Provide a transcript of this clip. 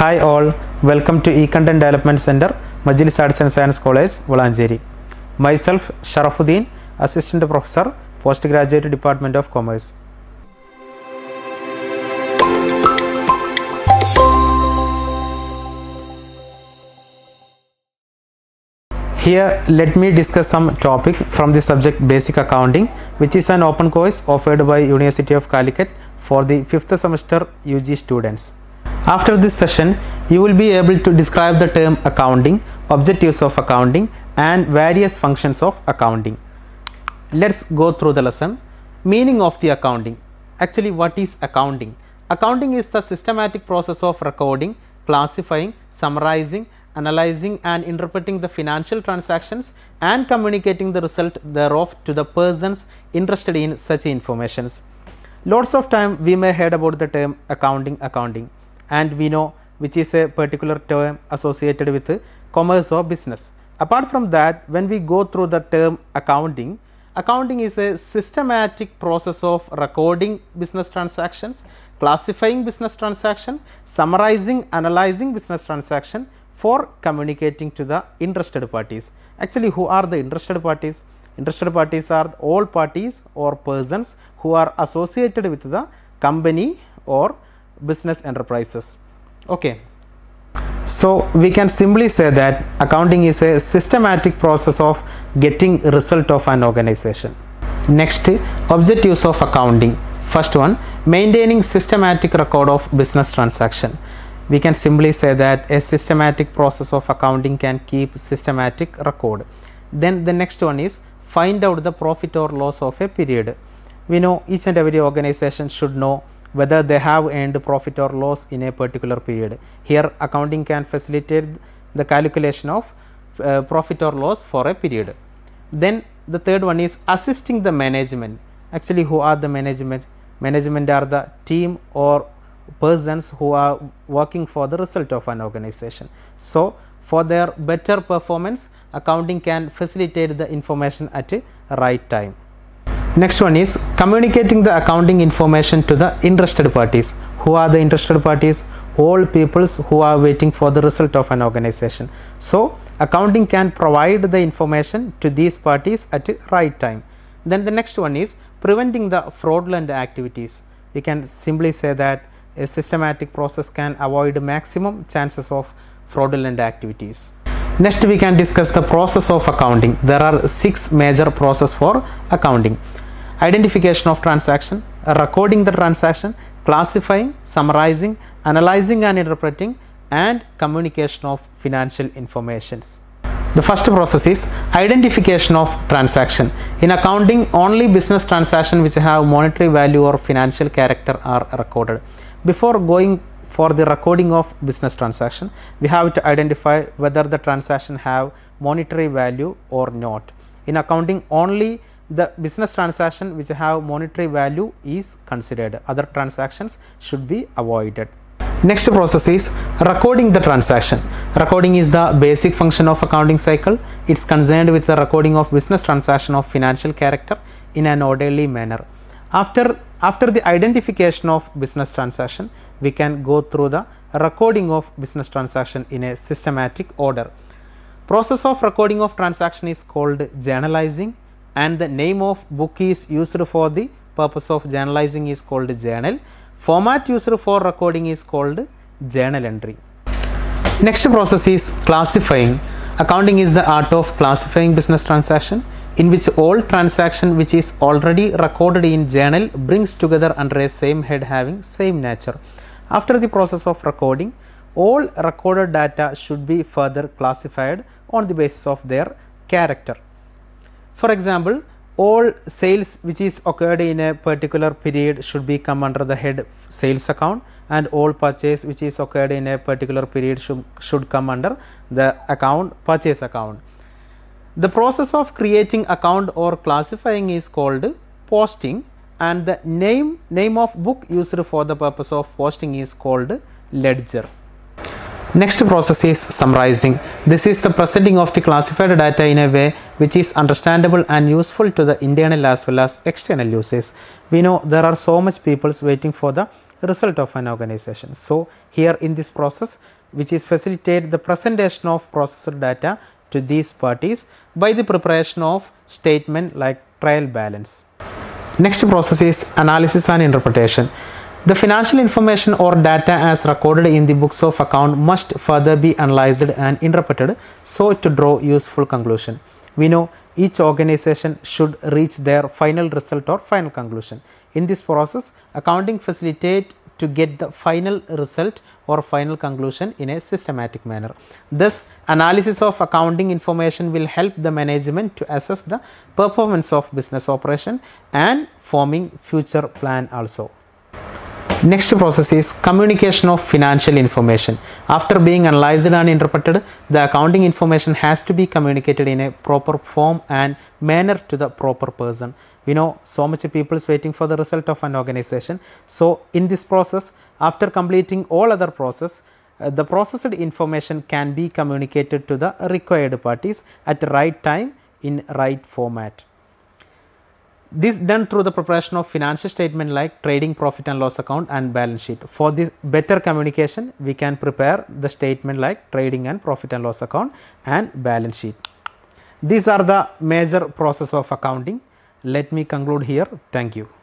Hi all, welcome to E-Content Development Center, Majlis Arts and Science College, Valanjeri. Myself, Sharafuddin, Assistant Professor, Postgraduate Department of Commerce. Here, let me discuss some topic from the subject Basic Accounting, which is an open course offered by University of Calicut for the 5th semester UG students. After this session, you will be able to describe the term accounting, objectives of accounting and various functions of accounting. Let's go through the lesson. Meaning of the accounting. Actually what is accounting? Accounting is the systematic process of recording, classifying, summarizing, analyzing and interpreting the financial transactions and communicating the result thereof to the persons interested in such informations. Lots of time we may heard about the term accounting accounting and we know which is a particular term associated with commerce or business. Apart from that, when we go through the term accounting, accounting is a systematic process of recording business transactions, classifying business transaction, summarizing, analyzing business transaction for communicating to the interested parties. Actually, who are the interested parties? Interested parties are all parties or persons who are associated with the company or business enterprises. Okay. So we can simply say that accounting is a systematic process of getting result of an organization. Next, objectives of accounting. First one, maintaining systematic record of business transaction. We can simply say that a systematic process of accounting can keep systematic record. Then the next one is find out the profit or loss of a period. We know each and every organization should know whether they have earned profit or loss in a particular period. Here accounting can facilitate the calculation of uh, profit or loss for a period. Then the third one is assisting the management. Actually who are the management? Management are the team or persons who are working for the result of an organization. So, for their better performance accounting can facilitate the information at a right time. Next one is communicating the accounting information to the interested parties. Who are the interested parties? All peoples who are waiting for the result of an organization. So, accounting can provide the information to these parties at the right time. Then the next one is preventing the fraudulent activities. We can simply say that a systematic process can avoid maximum chances of fraudulent activities. Next we can discuss the process of accounting. There are six major process for accounting identification of transaction, recording the transaction, classifying, summarizing, analyzing and interpreting and communication of financial informations. The first process is identification of transaction. In accounting, only business transactions which have monetary value or financial character are recorded. Before going for the recording of business transaction, we have to identify whether the transaction have monetary value or not. In accounting, only the business transaction which have monetary value is considered other transactions should be avoided next process is recording the transaction recording is the basic function of accounting cycle it's concerned with the recording of business transaction of financial character in an orderly manner after after the identification of business transaction we can go through the recording of business transaction in a systematic order process of recording of transaction is called journalizing and the name of book is used for the purpose of journalizing is called journal. Format used for recording is called journal entry. Next process is classifying. Accounting is the art of classifying business transaction in which all transaction which is already recorded in journal brings together under a same head having same nature. After the process of recording, all recorded data should be further classified on the basis of their character. For example, all sales which is occurred in a particular period should be come under the head sales account and all purchase which is occurred in a particular period should, should come under the account purchase account. The process of creating account or classifying is called posting and the name name of book used for the purpose of posting is called ledger Next process is summarizing. This is the presenting of the classified data in a way which is understandable and useful to the internal as well as external uses. We know there are so much peoples waiting for the result of an organization. So here in this process which is facilitate the presentation of processor data to these parties by the preparation of statement like trial balance. Next process is analysis and interpretation. The financial information or data as recorded in the books of account must further be analyzed and interpreted so to draw useful conclusion. We know each organization should reach their final result or final conclusion. In this process, accounting facilitate to get the final result or final conclusion in a systematic manner. Thus, analysis of accounting information will help the management to assess the performance of business operation and forming future plan also. Next process is communication of financial information. After being analyzed and interpreted, the accounting information has to be communicated in a proper form and manner to the proper person. We know so much people is waiting for the result of an organization. So in this process, after completing all other process, uh, the processed information can be communicated to the required parties at the right time in right format this done through the preparation of financial statement like trading profit and loss account and balance sheet. For this better communication, we can prepare the statement like trading and profit and loss account and balance sheet. These are the major process of accounting. Let me conclude here. Thank you.